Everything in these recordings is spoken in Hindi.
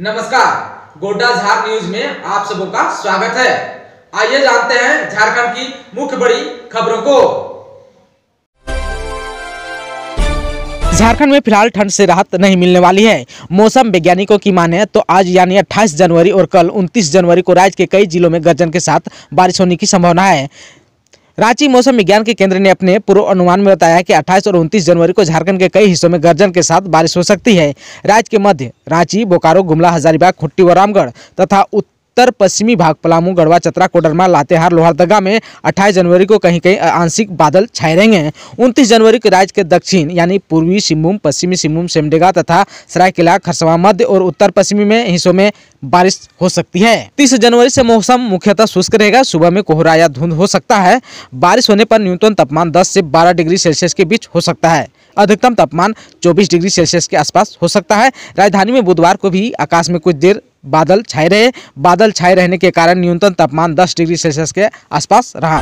नमस्कार गोड्डा झार न्यूज में आप सबों का स्वागत है आइए जानते हैं झारखंड की मुख्य बड़ी खबरों को झारखंड में फिलहाल ठंड से राहत नहीं मिलने वाली है मौसम वैज्ञानिकों की माने तो आज यानी 28 जनवरी और कल 29 जनवरी को राज्य के कई जिलों में गर्जन के साथ बारिश होने की संभावना है रांची मौसम विज्ञान के केंद्र ने अपने पूर्व अनुमान में बताया कि 28 और 29 जनवरी को झारखंड के कई हिस्सों में गर्जन के साथ बारिश हो सकती है राज्य के मध्य रांची बोकारो गुमला हजारीबाग खुट्टी व रामगढ़ तथा उत्तर उत्तर पश्चिमी भाग पलामू गढ़वा चतरा कोडरमा लातेहार लोहरदगा में अट्ठाईस जनवरी को कहीं कहीं आंशिक बादल छाए रहेंगे उनतीस जनवरी को राज्य के दक्षिण यानी पूर्वी सिंहभूम पश्चिमी सिंहभूम सेमडेगा तथा सरायकिला खरसवा मध्य और उत्तर पश्चिमी में हिस्सों में बारिश हो सकती है तीस जनवरी से मौसम मुख्यतः शुष्क रहेगा सुबह में कोहरा या धुंध हो सकता है बारिश होने पर न्यूनतम तापमान 10 से 12 डिग्री सेल्सियस के बीच हो सकता है अधिकतम तापमान 24 डिग्री सेल्सियस के आसपास हो सकता है राजधानी में बुधवार को भी आकाश में कुछ देर बादल छाए रहे बादल छाए रहने के कारण न्यूनतम तापमान 10 डिग्री सेल्सियस के आसपास रहा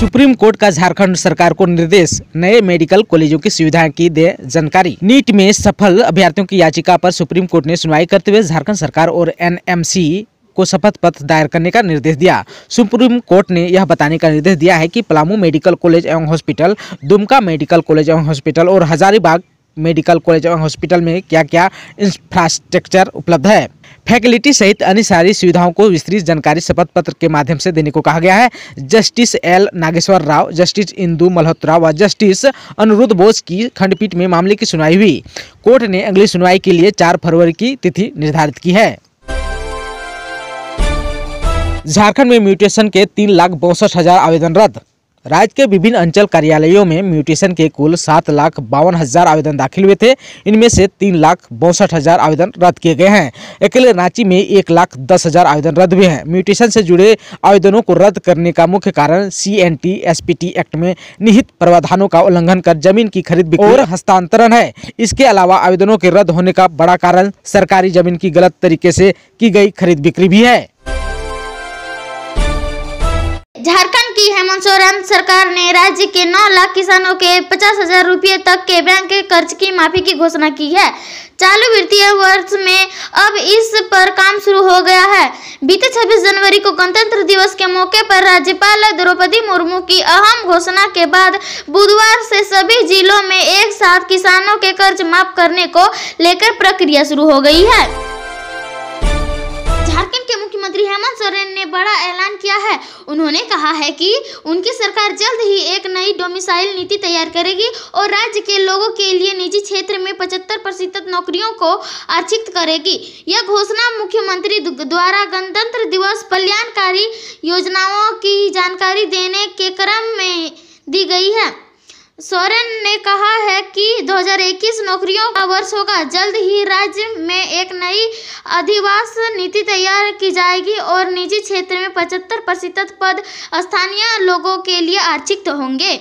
सुप्रीम कोर्ट का झारखंड सरकार को निर्देश नए मेडिकल कॉलेजों की सुविधाएं की दे जानकारी नीट में सफल अभ्यर्थियों की याचिका पर सुप्रीम कोर्ट ने सुनवाई करते हुए झारखंड सरकार और एनएमसी को शपथ पत्र दायर करने का निर्देश दिया सुप्रीम कोर्ट ने यह बताने का निर्देश दिया है कि पलामू मेडिकल कॉलेज एवं हॉस्पिटल दुमका मेडिकल कॉलेज एवं हॉस्पिटल और हजारीबाग मेडिकल कॉलेज और हॉस्पिटल में क्या क्या इंफ्रास्ट्रक्चर उपलब्ध है फैकल्टी सहित अन्य सारी सुविधाओं को विस्तृत जानकारी शपथ पत्र के माध्यम से देने को कहा गया है justice L Nageswara Rao justice Indu Malhotra व जस्टिस अनुरुद्ध बोस की खंडपीठ में मामले की सुनवाई हुई कोर्ट ने अगली सुनवाई के लिए चार फरवरी की तिथि निर्धारित की है झारखंड में म्यूटेशन के तीन लाख बौसठ हजार आवेदन रद्द राज्य के विभिन्न अंचल कार्यालयों में म्यूटेशन के कुल सात लाख बावन हजार आवेदन दाखिल हुए थे इनमें से तीन लाख बौसठ हजार आवेदन रद्द किए गए हैं अकेले रांची में एक लाख दस हजार आवेदन रद्द हुए हैं म्यूटेशन से जुड़े आवेदनों को रद्द करने का मुख्य कारण C N T S P T act में निहित प्रावधानों का उल्लंघन कर जमीन की खरीद और हस्तांतरण है इसके अलावा आवेदनों के रद्द होने का बड़ा कारण सरकारी जमीन की गलत तरीके से की गई खरीद बिक्री भी है झारखंड की हेमंत सोरेन सरकार ने राज्य के 9 लाख किसानों के पचास हजार रुपये तक के बैंक कर्ज की माफी की घोषणा की है चालू वित्तीय वर्ष में अब इस पर काम शुरू हो गया है बीते 26 जनवरी को गणतंत्र दिवस के मौके पर राज्यपाल द्रौपदी मुर्मू की अहम घोषणा के बाद बुधवार से सभी जिलों में एक साथ किसानों के कर्ज माफ करने को लेकर प्रक्रिया शुरू हो गई है मुख्यमंत्री हेमंत सोरेन ने बड़ा ऐलान किया है उन्होंने कहा है कि उनकी सरकार जल्द ही एक नई डोमिसाइल नीति तैयार करेगी और राज्य के लोगों के लिए निजी क्षेत्र में पचहत्तर प्रतिशत नौकरियों को आरक्षित करेगी यह घोषणा मुख्यमंत्री द्वारा गणतंत्र दिवस कल्याणकारी योजनाओं की जानकारी देने के क्रम में दी गई है सोरेन ने कहा है कि 2021 नौकरियों का वर्ष होगा जल्द ही राज्य में एक नई अधिवास नीति तैयार की जाएगी और निजी क्षेत्र में 75 प्रतिशत पद स्थानीय लोगों के लिए आरक्षित होंगे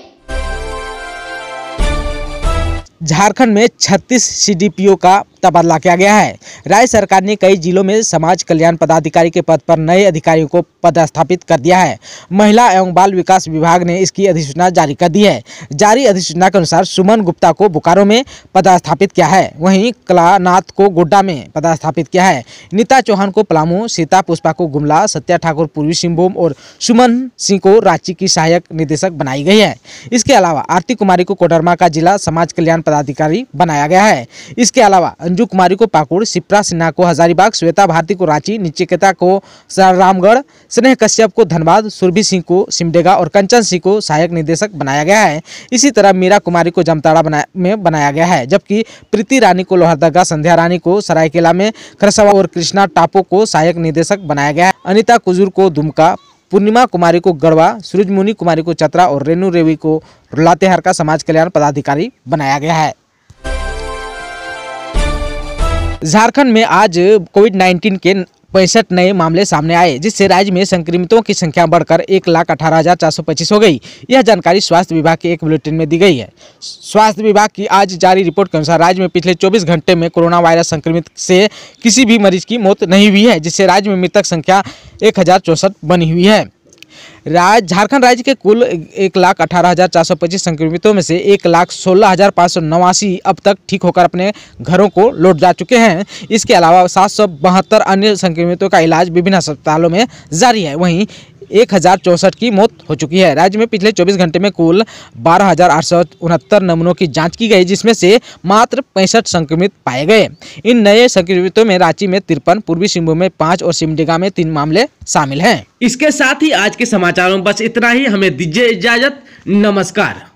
झारखंड में 36 सीडीपीओ का तबादला किया गया है राज्य सरकार ने कई जिलों में समाज कल्याण पदाधिकारी के पद पर नए अधिकारियों को पदस्थापित कर दिया है महिला एवं बाल विकास विभाग ने इसकी अधिसूचना जारी कर दी है जारी अधिसूचना के अनुसार सुमन गुप्ता को बोकारो में पदस्थापित किया है वहीं कलानाथ को गोड्डा में पदस्थापित किया है नीता चौहान को पलामू सीता पुष्पा को गुमला सत्या ठाकुर पूर्वी सिंहभूम और सुमन सिंह को रांची की सहायक निदेशक बनाई गई है इसके अलावा आरती कुमारी को कोडरमा का जिला समाज कल्याण पदाधिकारी बनाया गया है इसके अलावा अंजू कुमारी को पाकुड़ शिप्रा सिन्हा को हजारीबाग श्वेता भारती को रांची निचिकेता को रामगढ़ स्नेह कश्यप को धनबाद सुरभि सिंह को सिमडेगा और कंचन सिंह को सहायक निदेशक बनाया गया है इसी तरह मीरा कुमारी को जमताड़ा बना, में बनाया गया है जबकि प्रीति रानी को लोहरदगा संध्या रानी को सरायकेला में खरसवा और कृष्णा टापो को सहायक निदेशक बनाया गया है अनिता कुजूर को दुमका पूर्णिमा कुमारी को गढ़वा सूरजमुनी कुमारी को चतरा और रेणु रेवी को लातेहार का समाज कल्याण पदाधिकारी बनाया गया है झारखंड में आज कोविड नाइन्टीन के पैंसठ नए मामले सामने आए जिससे राज्य में संक्रमितों की संख्या बढ़कर एक लाख अठारह हजार चार सौ पच्चीस हो गई यह जानकारी स्वास्थ्य विभाग के एक बुलेटिन में दी गई है स्वास्थ्य विभाग की आज जारी रिपोर्ट के अनुसार राज्य में पिछले 24 घंटे में कोरोना वायरस संक्रमित से किसी भी मरीज की मौत नहीं हुई है जिससे राज्य में मृतक संख्या एक बनी हुई है राज्य झारखंड राज्य के कुल एक लाख अठारह हज़ार चार सौ पच्चीस संक्रमितों में से एक लाख सोलह हज़ार पाँच सौ नवासी अब तक ठीक होकर अपने घरों को लौट जा चुके हैं इसके अलावा सात सौ बहत्तर अन्य संक्रमितों का इलाज विभिन्न अस्पतालों में जारी है वहीं एक की मौत हो चुकी है राज्य में पिछले चौबीस घंटे में कुल बारह नमूनों की जाँच की गई जिसमें से मात्र पैंसठ संक्रमित पाए गए इन नए संक्रमितों में रांची में तिरपन पूर्वी सिंहभूम में पाँच और सिमडेगा में तीन मामले शामिल हैं इसके साथ ही आज के समाचारों बस इतना ही हमें दीजिए इजाजत नमस्कार